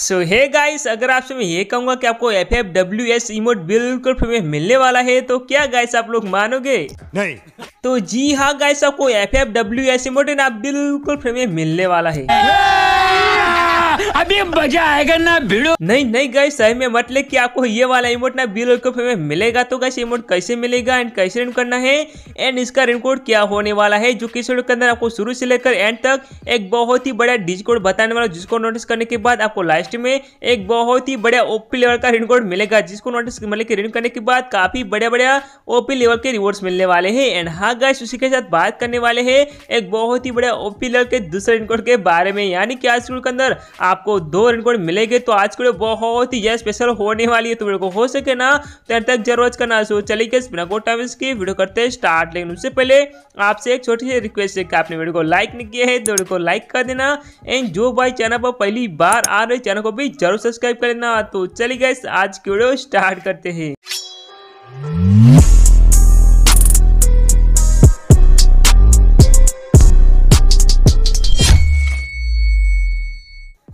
सो है गाइस अगर आपसे मैं ये कहूंगा कि आपको F F W S emote बिल्कुल फ्री में मिलने वाला है तो क्या गाइस आप लोग मानोगे नहीं तो जी हाँ गाइस आपको F F W S emote आप बिल्कुल फ्री में मिलने वाला है अभी मजा आएगा ना भिड़ो नहीं नहीं गई सही में मतलब कि आपको ये वाला इमोट ना बी रेल में मिलेगा तो गैस इमोट कैसे मिलेगा एंड कैसे रिन करना है एंड इसका रन कोड क्या होने वाला है जो किस के अंदर आपको शुरू से लेकर एंड तक एक बहुत ही बड़ा डिस्कोड बताने वाला जिसको नोटिस करने के बाद आपको लास्ट में एक बहुत ही बड़ा ओपी लेवल का रिन कोड मिलेगा जिसको नोटिस मतलब की रिन करने के बाद काफी बड़े बड़े ओपी लेवल के रिवॉर्ड मिलने वाले है एंड हाँ गैस उसी के साथ बात करने वाले है एक बहुत ही बड़े ओपी लेवल के दूसरे रिन कोड के बारे में यानी कि आज के अंदर आपको आपको दो रन कोड मिलेंगे तो आज के लिए बहुत ही ज्यादा स्पेशल होने वाली है तो वीडियो को हो सके ना तो तक जरूर करना सो तो चलिए बिना कोट टाइम की वीडियो करते हैं स्टार्ट लेकिन उससे पहले आपसे एक छोटी सी रिक्वेस्ट है कि आपने वीडियो को लाइक नहीं किया है तो वीडियो को लाइक कर देना एंड जो भाई चैनल पर पहली बार आ रहे चैनल को भी जरूर सब्सक्राइब कर लेना तो चलिए गए आज की वीडियो स्टार्ट करते हैं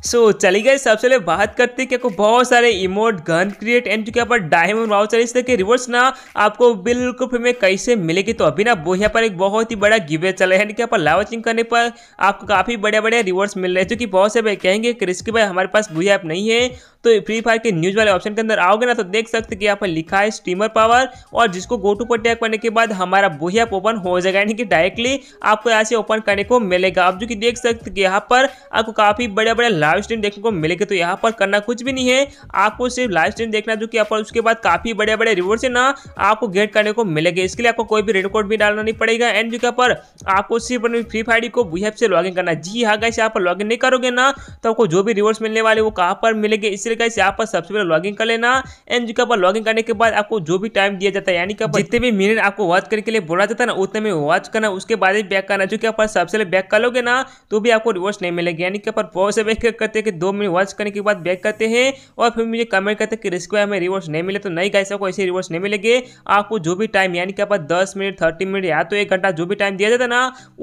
सो so, चलिए गए सबसे पहले बात करते हैं कि आपको बहुत सारे इमोट गन क्रिएट एंड जो पर डायमंड वाउचर इस तरह के रिवर्स ना आपको बिल्कुल फिर में कैसे मिलेगी तो अभी ना वो यहाँ पर एक बहुत ही बड़ा गिवे चल रहा है कि यहाँ पर लावाचिंग करने पर आपको काफ़ी बड़े बड़े रिवर्स मिल रहे हैं जो कि बहुत से भाई कहेंगे क्रिस्की भाई हमारे पास वो ऐप नहीं है तो फ्री फायर के न्यूज वाले ऑप्शन के अंदर आओगे ना तो देख सकते कि यहाँ पर लिखा है स्टीमर पावर और जिसको गो टू पर टैग करने के बाद हमारा वही ऐप ओपन हो जाएगा यानी कि डायरेक्टली आपको यहाँ से ओपन करने को मिलेगा आप जो कि देख सकते कि यहाँ पर आपको काफी बड़े बड़े लाइव स्ट्रीम देखने को मिलेगा तो यहाँ पर करना कुछ भी नहीं है आपको सिर्फ लाइव स्ट्रीम देखना जो कि यहाँ उसके बाद काफी बड़े बड़े रिवॉर्ड से ना आपको गेट करने को मिलेगा इसके लिए आपको कोई भी रेड कोड भी डालना नहीं पड़ेगा एंड जो यहाँ पर आपको सिर्फ फ्री फायर को वही ऐप से लॉग करना जी हाँ गाइस यहाँ पर लॉगिन नहीं करोगे ना तो आपको जो भी रिवॉर्ड्स मिलने वाले वो कहाँ पर मिलेगा इसलिए चलिए गाइस यहाँ पर सबसे पहले लॉगिन कर लेना एंड जो पर लॉगिन करने के बाद आपको जो भी टाइम दिया जाता है यानी कि जितने भी मिनट आपको वॉच करने के लिए बोला जाता है ना उतने में वॉच करना उसके बाद ही बैक करना जो कि आप सबसे पहले बैक कर लोगे ना तो भी आपको रिवर्स नहीं मिलेगी यानी कि आप पॉज से बैक करते हैं कि दो मिनट वॉच करने के बाद बैक करते हैं और फिर मुझे कमेंट करते हैं कि रिस्क हमें रिवर्स नहीं मिले तो नहीं गाइस आपको ऐसे रिवर्स नहीं मिलेंगे आपको जो भी टाइम यानी कि आप दस मिनट थर्टी मिनट या तो एक घंटा जो भी टाइम दिया जाता ना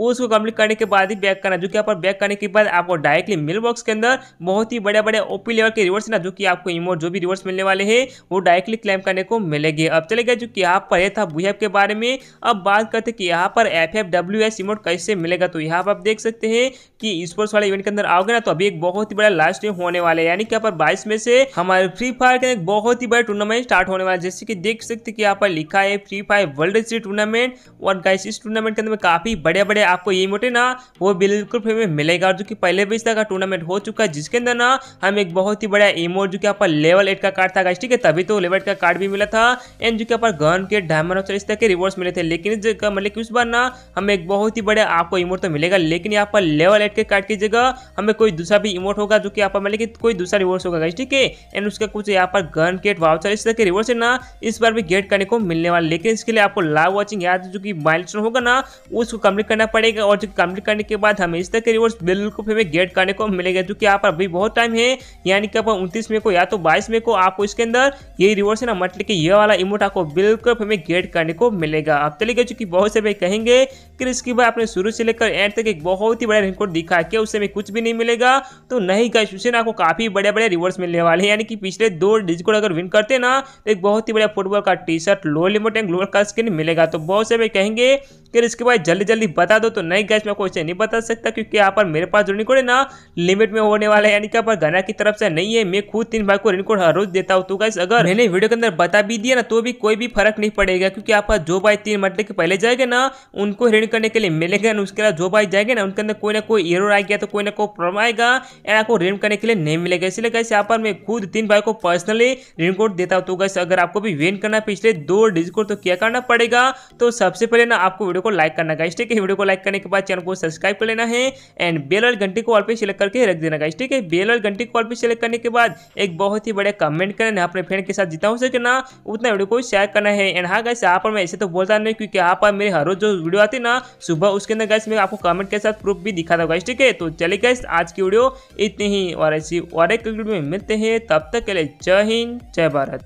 उसको कंप्लीट करने के बाद ही बैक करना जो कि आप बैक करने के बाद आपको डायरेक्टली मिल बॉक्स के अंदर बहुत ही बड़े बड़े ओपी लेवल के रिवर्स जो कि आपको इमोट जो भी रिवर्स मिलने वाले हैं वो डायरेक्टली क्लेम करने को मिलेंगे अब चले गए जो कि यहाँ पर था बुहैप के बारे में अब बात करते कि यहाँ पर F F W S emote कैसे मिलेगा तो यहाँ पर आप देख सकते हैं कि स्पोर्ट्स वाले इवेंट के अंदर आओगे ना तो अभी एक बहुत ही बड़ा लास्ट डे होने वाला है यानी कि यहाँ पर बाईस में से हमारे फ्री फायर का एक बहुत ही बड़ा टूर्नामेंट स्टार्ट होने वाला है जैसे कि देख सकते कि यहाँ पर लिखा है free fire world series tournament और गाइस इस टूर्नामेंट के अंदर काफी बड़े बड़े आपको ये मोटे ना वो बिल्कुल फ्री में मिलेगा और जो कि पहले भी इस तरह का टूर्नामेंट हो चुका है जिसके अंदर ना हम एक बहुत ही बड़ा इमोट जो कि यहाँ लेवल एट का कार्ड था गाइस ठीक है तभी तो लेवल एट का कार्ड भी मिला था एंड जो कि यहाँ गन के डायमंड इस तरह के रिवॉर्ड्स मिले थे लेकिन मतलब उस बार ना हमें एक बहुत ही बड़े आपको इमोट तो मिलेगा लेकिन यहाँ पर लेवल एट के कार्ड की जगह हमें कोई दूसरा भी इमोट होगा जो कि यहाँ पर मतलब कोई दूसरा रिवॉर्ड्स होगा गाइस ठीक है एंड उसका कुछ यहाँ पर गन गेट वाउचर इस तरह के रिवॉर्ड्स ना इस बार भी गेट करने को मिलने वाले लेकिन इसके लिए आपको लाइव वॉचिंग याद जो कि माइल होगा ना उसको कंप्लीट करना पड़ेगा और जो कंप्लीट करने के बाद हमें इस तरह के रिवॉर्ड्स बिल्कुल हमें गेट करने को मिलेगा जो कि यहाँ पर अभी बहुत टाइम है यानी कि आप उनतीस मे को या तो बाईस मे को आपको इसके अंदर ये रिवर्स है ना मतलब कि ये वाला इमोट आपको बिल्कुल हमें गेट करने को मिलेगा अब चले गए चूंकि बहुत से भाई कहेंगे कि इसकी भाई आपने शुरू से लेकर एंड तक एक बहुत ही बड़ा रिकॉर्ड दिखा है उससे हमें कुछ भी नहीं मिलेगा तो नहीं गाइस उसे आपको काफी बड़े बड़े रिवर्स मिलने वाले यानी कि पिछले दो डिजिकोड अगर विन करते ना तो एक बहुत ही बड़ा फुटबॉल का टी शर्ट लो लिमिट एंड ग्लोबल का स्किन मिलेगा तो बहुत से भाई कहेंगे फिर इसके बाद जल्दी जल्दी बता दो तो नहीं गैस मैं क्वेश्चन नहीं बता सकता क्योंकि यहाँ पर मेरे पास जो रिन कोड है ना लिमिट में होने वाला है यानी कि पर घना की तरफ से नहीं है मैं खुद तीन भाई को रिन कोड हर रोज देता हूँ तो गैस अगर मैंने वीडियो के अंदर बता भी दिया ना तो भी कोई भी फर्क नहीं पड़ेगा क्योंकि यहाँ पर जो भाई तीन मतलब के पहले जाएगा ना उनको ऋण करने के लिए मिलेगा ना उसके अलावा जो भाई जाएंगे ना उनके अंदर कोई ना कोई एरो आ गया तो कोई ना कोई प्रॉब्लम आएगा या आपको ऋण करने के लिए नहीं मिलेगा इसलिए गैस यहाँ पर मैं खुद तीन भाई को पर्सनली ऋण कोड देता हूँ तो गैस अगर आपको भी वेन करना पिछले दो डिजिट तो क्या करना पड़ेगा तो सबसे पहले ना आपको वीडियो वीडियो को लाइक करना गाइस ठीक है वीडियो को लाइक करने के बाद चैनल को सब्सक्राइब कर लेना है एंड बेल और घंटी को ऑल पे सिलेक्ट करके रख देना गाइस ठीक है बेल और घंटी को ऑल पे सिलेक्ट करने के बाद एक बहुत ही बड़े कमेंट करना अपने फ्रेंड के साथ जितना हो सके ना उतना वीडियो को शेयर करना है एंड हाँ गाइस आप मैं ऐसे तो बोलता नहीं क्योंकि आप मेरे हर रोज जो वीडियो आती ना सुबह उसके अंदर गाइस मैं आपको कमेंट के साथ प्रूफ भी दिखाता हूँ गाइस ठीक है तो चलिए गाइस आज की वीडियो इतनी ही और ऐसी और एक वीडियो में मिलते हैं तब तक के लिए जय हिंद जय भारत